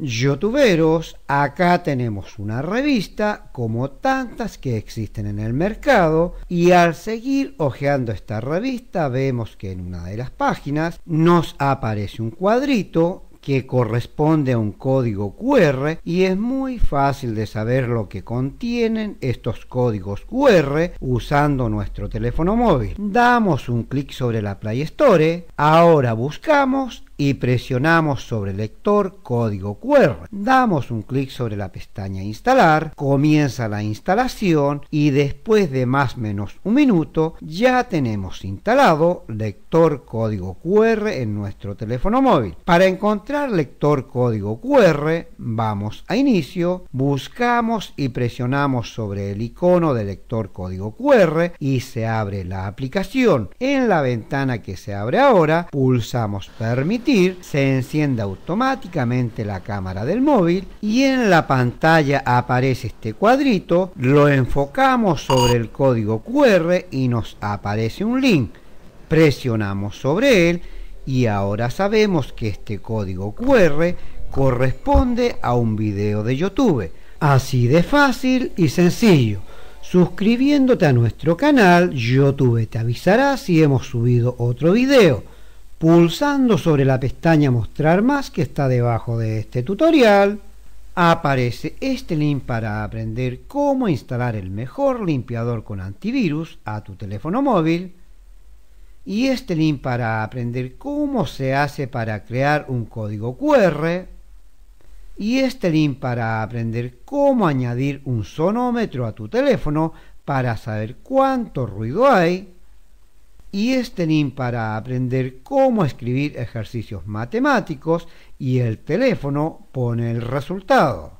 youtuberos acá tenemos una revista como tantas que existen en el mercado y al seguir hojeando esta revista vemos que en una de las páginas nos aparece un cuadrito que corresponde a un código QR y es muy fácil de saber lo que contienen estos códigos QR usando nuestro teléfono móvil. Damos un clic sobre la Play Store, ahora buscamos y presionamos sobre lector código QR. Damos un clic sobre la pestaña Instalar, comienza la instalación y después de más o menos un minuto ya tenemos instalado lector código QR en nuestro teléfono móvil. Para encontrar lector código QR vamos a Inicio, buscamos y presionamos sobre el icono de lector código QR y se abre la aplicación. En la ventana que se abre ahora pulsamos Permitir se encienda automáticamente la cámara del móvil y en la pantalla aparece este cuadrito, lo enfocamos sobre el código QR y nos aparece un link. Presionamos sobre él y ahora sabemos que este código QR corresponde a un video de YouTube. Así de fácil y sencillo. Suscribiéndote a nuestro canal, YouTube te avisará si hemos subido otro video. Pulsando sobre la pestaña Mostrar más que está debajo de este tutorial, aparece este link para aprender cómo instalar el mejor limpiador con antivirus a tu teléfono móvil y este link para aprender cómo se hace para crear un código QR y este link para aprender cómo añadir un sonómetro a tu teléfono para saber cuánto ruido hay y este NIM para aprender cómo escribir ejercicios matemáticos y el teléfono pone el resultado.